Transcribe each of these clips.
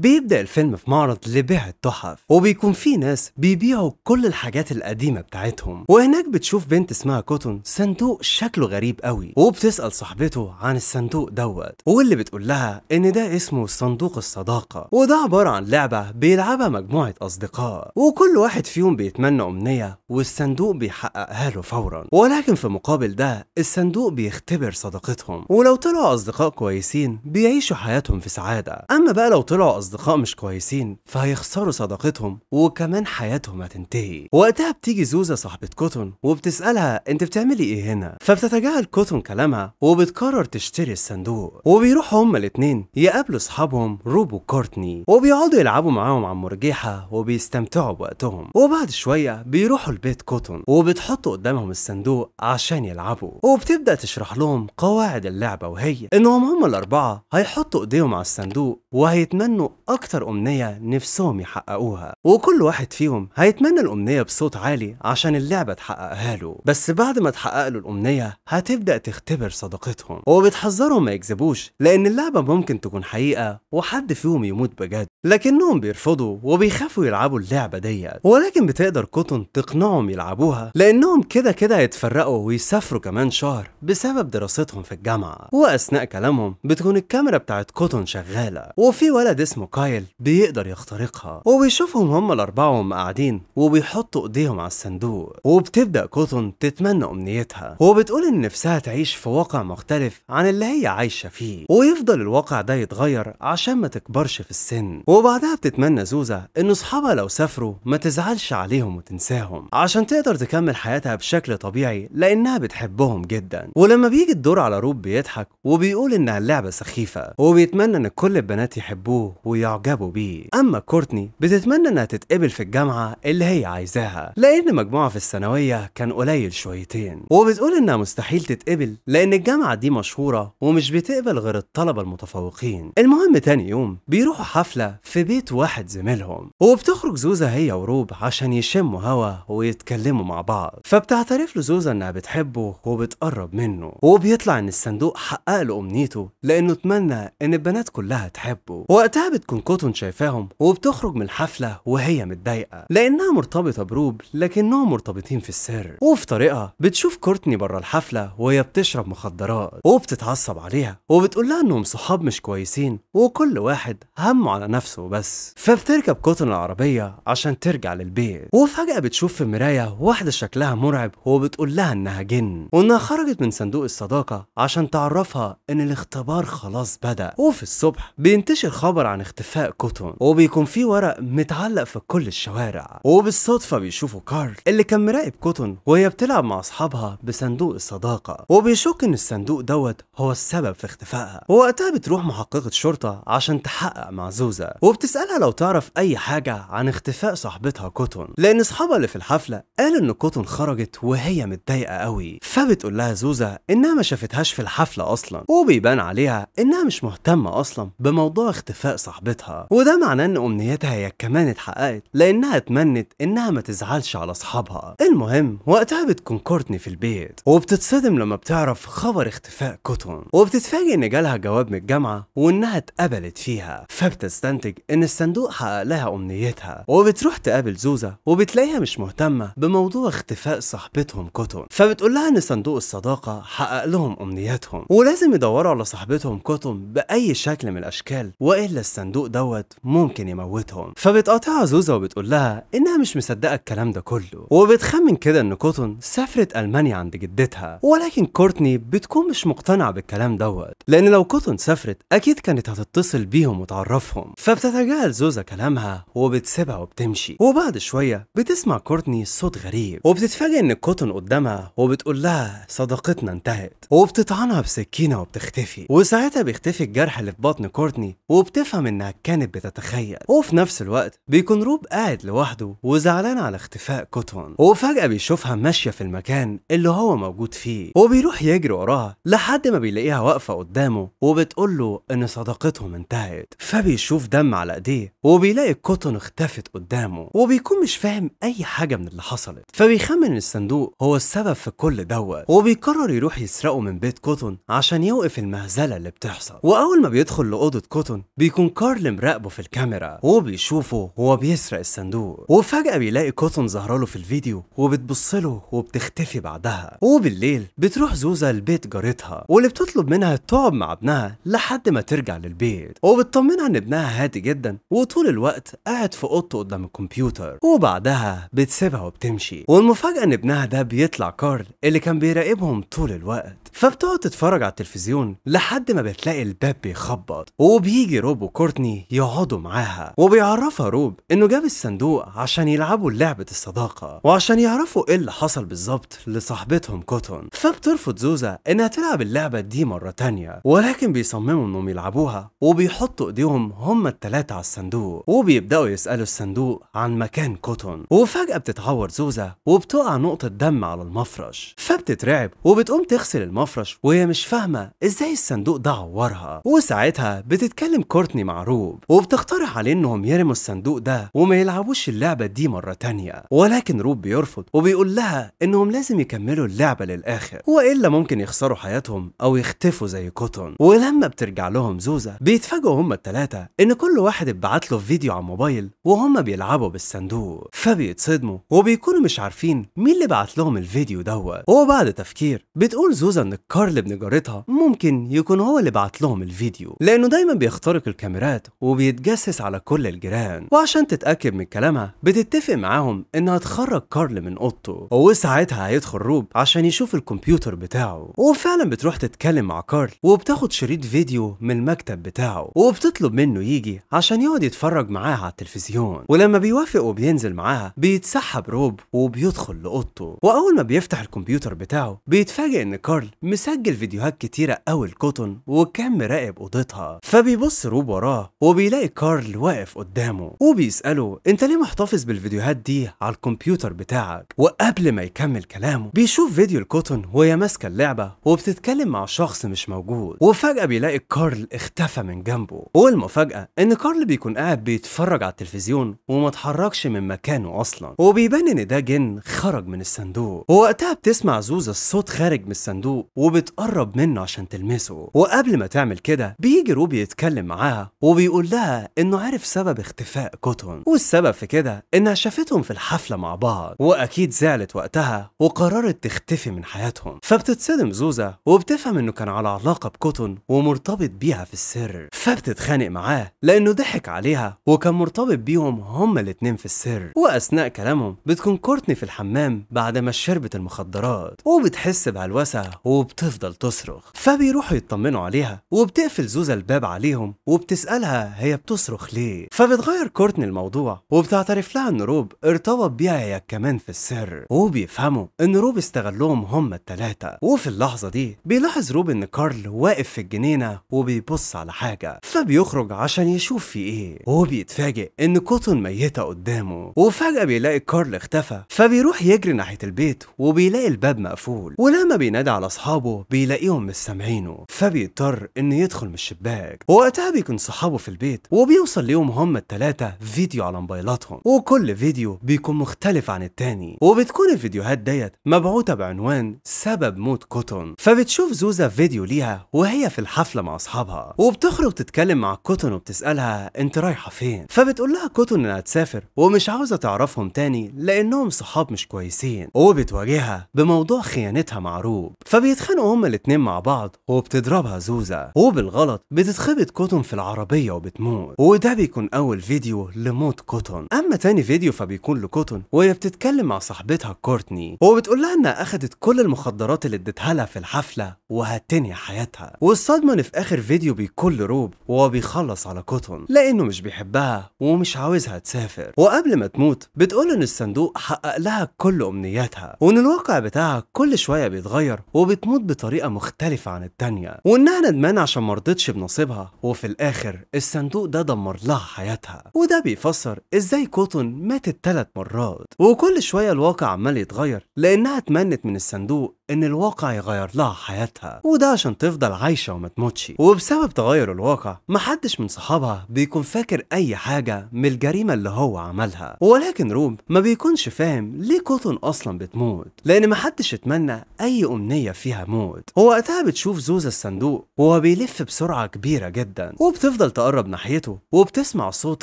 بيبدأ الفيلم في معرض لبيع التحف وبيكون فيه ناس بيبيعوا كل الحاجات القديمة بتاعتهم وهناك بتشوف بنت اسمها كوتون صندوق شكله غريب قوي وبتسأل صاحبته عن الصندوق دوت واللي بتقول لها ان ده اسمه صندوق الصداقة وده عبارة عن لعبة بيلعبها مجموعة أصدقاء وكل واحد فيهم بيتمنى أمنية والصندوق بيحققها له فورا ولكن في مقابل ده الصندوق بيختبر صداقتهم ولو طلعوا أصدقاء كويسين بيعيشوا حياتهم في سعادة أما بقى لو طلعوا أصدقاء مش كويسين فهيخسروا صداقتهم وكمان حياتهم هتنتهي وقتها بتيجي زوزة صاحبة كوتون وبتسألها أنت بتعملي إيه هنا فبتتجاهل كوتون كلامها وبتقرر تشتري الصندوق وبيروحوا هما الاتنين يقابلوا أصحابهم روبو كورتني وبيقعدوا يلعبوا معاهم على المرجيحة وبيستمتعوا بوقتهم وبعد شوية بيروحوا لبيت كوتون وبتحطوا قدامهم الصندوق عشان يلعبوا وبتبدأ تشرح لهم قواعد اللعبة وهي إنهم هما الأربعة هيحطوا إيديهم على الصندوق وهيتمنوا أكتر أمنية نفسهم يحققوها وكل واحد فيهم هيتمنى الأمنية بصوت عالي عشان اللعبة تحققها له بس بعد ما تحقق له الأمنية هتبدأ تختبر صداقتهم وبتحذرهم ما يكذبوش لأن اللعبة ممكن تكون حقيقة وحد فيهم يموت بجد لكنهم بيرفضوا وبيخافوا يلعبوا اللعبة ديت ولكن بتقدر كوتون تقنعهم يلعبوها لأنهم كده كده هيتفرقوا ويسافروا كمان شهر بسبب دراستهم في الجامعة وأثناء كلامهم بتكون الكاميرا بتاعت كوتون شغالة وفي ولد اسمه اسمه كايل بيقدر يخترقها وبيشوفهم هم الأربعة وهم قاعدين وبيحطوا إيديهم على الصندوق وبتبدأ كوتون تتمنى أمنيتها وبتقول إن نفسها تعيش في واقع مختلف عن اللي هي عايشة فيه ويفضل الواقع ده يتغير عشان ما تكبرش في السن وبعدها بتتمنى زوزة إن أصحابها لو سافروا ما تزعلش عليهم وتنساهم عشان تقدر تكمل حياتها بشكل طبيعي لأنها بتحبهم جدا ولما بيجي الدور على روب بيضحك وبيقول إنها اللعبة سخيفة وبيتمنى إن كل البنات يحبوه ويعجبوا بيه أما كورتني بتتمنى إنها تتقبل في الجامعة اللي هي عايزاها لأن مجموعها في الثانوية كان قليل شويتين وبتقول إنها مستحيل تتقبل لأن الجامعة دي مشهورة ومش بتقبل غير الطلبة المتفوقين المهم تاني يوم بيروحوا حفلة في بيت واحد زميلهم وبتخرج زوزة هي وروب عشان يشموا هوا ويتكلموا مع بعض فبتعترف له زوزا إنها بتحبه وبتقرب منه وبيطلع إن الصندوق حقق له أمنيته لأنه اتمنى إن البنات كلها تحبه وقتها بتكون كوتون شايفاهم وبتخرج من الحفلة وهي متضايقة لأنها مرتبطة بروب لكنهم مرتبطين في السر وفي طريقة بتشوف كورتني بره الحفلة وهي بتشرب مخدرات وبتتعصب عليها وبتقول لها إنهم صحاب مش كويسين وكل واحد همه على نفسه بس فبتركب كوتون العربية عشان ترجع للبيت وفجأة بتشوف في المراية واحدة شكلها مرعب وبتقول لها إنها جن وإنها خرجت من صندوق الصداقة عشان تعرفها إن الاختبار خلاص بدأ وفي الصبح بينتشر خبر عن اختفاء كوتون وبيكون في ورق متعلق في كل الشوارع وبالصدفة بيشوفوا كارل اللي كان مراقب كوتون وهي بتلعب مع أصحابها بصندوق الصداقة وبيشك إن الصندوق دوت هو السبب في اختفائها ووقتها بتروح محققة شرطة عشان تحقق مع زوزا وبتسألها لو تعرف أي حاجة عن اختفاء صاحبتها كوتون لأن أصحابها اللي في الحفلة قالوا إن كوتون خرجت وهي متضايقة قوي فبتقول لها زوزا إنها ما شافتهاش في الحفلة أصلا وبيبان عليها إنها مش مهتمة أصلا بموضوع اختفاء صاحبتها صاحبتها وده معناه ان امنيتها هي كمان اتحققت لانها اتمنت انها ما تزعلش على اصحابها المهم وقتها بتكون كورتني في البيت وبتتصدم لما بتعرف خبر اختفاء كوتون وبتتفاجئ ان جالها جواب من الجامعه وانها اتقبلت فيها فبتستنتج ان الصندوق حقق لها امنيتها وبتروح تقابل زوزة وبتلاقيها مش مهتمه بموضوع اختفاء صاحبتهم كوتون فبتقول لها ان صندوق الصداقه حقق لهم امنياتهم ولازم يدوروا على صاحبتهم كوتون باي شكل من الاشكال والا الصندوق الصندوق دوت ممكن يموتهم فبتقاطعها زوزة وبتقول لها إنها مش مصدقة الكلام ده كله وبتخمن كده إن كوتون سافرت ألمانيا عند جدتها ولكن كورتني بتكون مش مقتنعة بالكلام دوت لأن لو كوتون سافرت أكيد كانت هتتصل بيهم وتعرفهم فبتتجاهل زوزة كلامها وبتسيبها وبتمشي وبعد شوية بتسمع كورتني صوت غريب وبتتفاجئ إن كوتون قدامها وبتقول لها صداقتنا انتهت وبتطعنها بسكينة وبتختفي وساعتها بيختفي الجرح اللي في بطن كورتني وبتفهم إن إنها كانت بتتخيل وفي نفس الوقت بيكون روب قاعد لوحده وزعلان على اختفاء كوتون وفجأة بيشوفها ماشية في المكان اللي هو موجود فيه وبيروح يجري وراها لحد ما بيلاقيها واقفة قدامه وبتقول له إن صداقتهم انتهت فبيشوف دم على إيديه وبيلاقي كوتون اختفت قدامه وبيكون مش فاهم أي حاجة من اللي حصلت فبيخمن إن الصندوق هو السبب في كل دوت وبيقرر يروح يسرقه من بيت كوتون عشان يوقف المهزلة اللي بتحصل وأول ما بيدخل لأوضة كوتون بيكون كارل مراقبه في الكاميرا وبيشوفه وهو بيسرق الصندوق وفجأة بيلاقي كوتون ظاهرة له في الفيديو وبتبص له وبتختفي بعدها وبالليل بتروح زوزة لبيت جارتها واللي بتطلب منها تقعد مع ابنها لحد ما ترجع للبيت وبتطمنها ان ابنها هادي جدا وطول الوقت قاعد في اوضته قدام الكمبيوتر وبعدها بتسيبها وبتمشي والمفاجأة ان ابنها ده بيطلع كارل اللي كان بيراقبهم طول الوقت فبتقعد تتفرج على التلفزيون لحد ما بتلاقي الباب بيخبط وبيجي روبو كورت كورتني يقعدوا معاها وبيعرفها روب انه جاب الصندوق عشان يلعبوا لعبة الصداقة وعشان يعرفوا ايه اللي حصل بالظبط لصاحبتهم كوتون فبترفض زوزا انها تلعب اللعبة دي مرة تانية ولكن بيصمموا انهم يلعبوها وبيحطوا ايديهم هما التلاتة على الصندوق وبيبدأوا يسألوا الصندوق عن مكان كوتون وفجأة بتتعور زوزا وبتقع نقطة دم على المفرش فبتترعب وبتقوم تغسل المفرش وهي مش فاهمة ازاي الصندوق ده عورها وساعتها بتتكلم كورتني مع معروب وبتقترح عليه انهم يرموا الصندوق ده وما يلعبوش اللعبة دي مرة تانية ولكن روب بيرفض وبيقول لها انهم لازم يكملوا اللعبة للآخر وإلا ممكن يخسروا حياتهم أو يختفوا زي كوتون ولما بترجع لهم زوزة بيتفاجئوا هما التلاتة ان كل واحد اتبعت له فيديو على الموبايل وهم بيلعبوا بالصندوق فبيتصدموا وبيكونوا مش عارفين مين اللي بعت لهم الفيديو دوت وبعد تفكير بتقول زوزة ان كارل ابن جارتها ممكن يكون هو اللي بعت لهم الفيديو لانه دايما بيخترق الكاميرات السيارات وبيتجسس على كل الجيران وعشان تتأكد من كلامها بتتفق معاهم إنها تخرج كارل من أوضته وساعتها هيدخل روب عشان يشوف الكمبيوتر بتاعه وفعلا بتروح تتكلم مع كارل وبتاخد شريط فيديو من المكتب بتاعه وبتطلب منه يجي عشان يقعد يتفرج معاها على التلفزيون ولما بيوافق وبينزل معاها بيتسحب روب وبيدخل لأوضته وأول ما بيفتح الكمبيوتر بتاعه بيتفاجئ إن كارل مسجل فيديوهات كتيرة قوي الكوتون وكان مراقب أوضتها فبيبص روب وراه وبيلاقي كارل واقف قدامه وبيسأله انت ليه محتفظ بالفيديوهات دي على الكمبيوتر بتاعك وقبل ما يكمل كلامه بيشوف فيديو الكوتون وهي ماسكة اللعبة وبتتكلم مع شخص مش موجود وفجأة بيلاقي كارل اختفى من جنبه والمفاجأة ان كارل بيكون قاعد بيتفرج على التلفزيون وما اتحركش من مكانه اصلا وبيبان ان ده جن خرج من الصندوق ووقتها بتسمع زوزة الصوت خارج من الصندوق وبتقرب منه عشان تلمسه وقبل ما تعمل كده بيجي روبي يتكلم معاها وبيقول لها انه عارف سبب اختفاء كوتون والسبب في كده انها شافتهم في الحفله مع بعض واكيد زعلت وقتها وقررت تختفي من حياتهم فبتتصدم زوزا وبتفهم انه كان على علاقه بكوتون ومرتبط بيها في السر فبتتخانق معاه لانه ضحك عليها وكان مرتبط بيهم هما الاتنين في السر واثناء كلامهم بتكون كورتني في الحمام بعد ما شربت المخدرات وبتحس بهلوسه وبتفضل تصرخ فبيروحوا يطمنوا عليها وبتقفل زوزا الباب عليهم وبتسال بيسألها هي بتصرخ ليه فبتغير كورتني الموضوع وبتعترف لها ان روب ارتبط بيها هي كمان في السر وبيفهموا ان روب استغلهم هما التلاتة وفي اللحظة دي بيلاحظ روب ان كارل واقف في الجنينة وبيبص على حاجة فبيخرج عشان يشوف في ايه وبيتفاجئ ان كوتون ميتة قدامه وفجأة بيلاقي كارل اختفى فبيروح يجري ناحية البيت وبيلاقي الباب مقفول ولما بينادي على اصحابه بيلاقيهم مش سامعينه فبيضطر انه يدخل من الشباك وقتها بيكون صحابه أصحابه في البيت وبيوصل ليهم هم التلاتة فيديو على موبايلاتهم وكل فيديو بيكون مختلف عن التاني وبتكون الفيديوهات ديت مبعوثة بعنوان سبب موت كوتون فبتشوف زوزة فيديو ليها وهي في الحفلة مع أصحابها وبتخرج تتكلم مع كوتون وبتسألها أنت رايحة فين فبتقول لها كوتون إنها تسافر ومش عاوزة تعرفهم تاني لأنهم صحاب مش كويسين وبتواجهها بموضوع خيانتها مع روب فبيتخانقوا هما الاتنين مع بعض وبتضربها زوزة وبالغلط بتتخبط كوتون في العربية عربية وبتموت وده بيكون أول فيديو لموت كوتون أما تاني فيديو فبيكون لكوتون وهي بتتكلم مع صاحبتها كورتني وبتقول لها إنها أخدت كل المخدرات اللي اديتها لها في الحفلة وهتنهي حياتها والصدمة إن في آخر فيديو بيكون لروب وهو بيخلص على كوتون لأنه مش بيحبها ومش عاوزها تسافر وقبل ما تموت بتقول إن الصندوق حقق لها كل أمنياتها وإن الواقع بتاعها كل شوية بيتغير وبتموت بطريقة مختلفة عن التانية وإنها ندمانة عشان مرضتش بنصيبها وفي الآخر الصندوق ده دمر لها حياتها وده بيفسر ازاي كوتون ماتت ثلاث مرات وكل شويه الواقع عمال يتغير لانها اتمنت من الصندوق ان الواقع يغير لها حياتها وده عشان تفضل عايشه وما تموتش وبسبب تغير الواقع محدش من صحابها بيكون فاكر اي حاجه من الجريمه اللي هو عملها ولكن روب ما بيكونش فاهم ليه كوتون اصلا بتموت لان محدش اتمنى اي امنيه فيها موت ووقتها بتشوف زوز الصندوق وهو بيلف بسرعه كبيره جدا وبتفضل بتفضل تقرب ناحيته وبتسمع صوت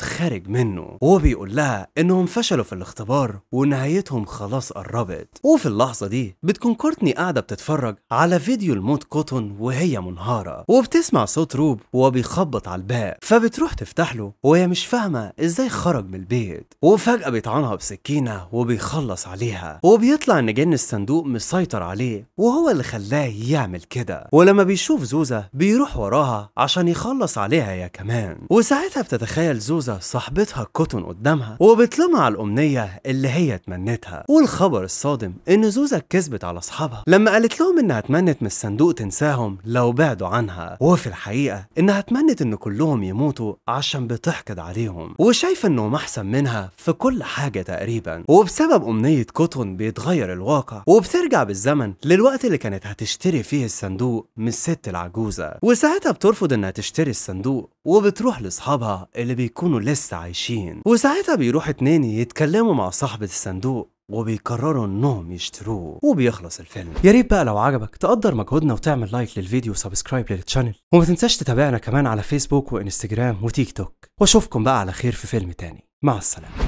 خارج منه وهو بيقول لها انهم فشلوا في الاختبار ونهايتهم خلاص قربت وفي اللحظه دي بتكون كورتني قاعده بتتفرج على فيديو الموت كوتون وهي منهاره وبتسمع صوت روب وهو بيخبط على الباب فبتروح تفتح له وهي مش فاهمه ازاي خرج من البيت وفجاه بيطعنها بسكينه وبيخلص عليها وبيطلع ان جن الصندوق مسيطر عليه وهو اللي خلاه يعمل كده ولما بيشوف زوزة بيروح وراها عشان يخلص عليها يا كمان وساعتها بتتخيل زوزة صاحبتها كوتون قدامها وبتلومها على الأمنية اللي هي اتمنتها والخبر الصادم إن زوزة كذبت على أصحابها لما قالت لهم إنها اتمنت من الصندوق تنساهم لو بعدوا عنها وفي الحقيقة إنها اتمنت إن كلهم يموتوا عشان بتحقد عليهم وشايفة إنهم أحسن منها في كل حاجة تقريبا وبسبب أمنية كوتون بيتغير الواقع وبترجع بالزمن للوقت اللي كانت هتشتري فيه الصندوق من الست العجوزة وساعتها بترفض إنها تشتري الصندوق وبتروح لاصحابها اللي بيكونوا لسه عايشين وساعتها بيروح اتنين يتكلموا مع صاحبة الصندوق وبيقرروا انهم يشتروه وبيخلص الفيلم يا ريت بقى لو عجبك تقدر مجهودنا وتعمل لايك للفيديو وسبسكرايب للتشانل وما تنساش تتابعنا كمان على فيسبوك وانستجرام وتيك توك واشوفكم بقى على خير في فيلم تاني مع السلامه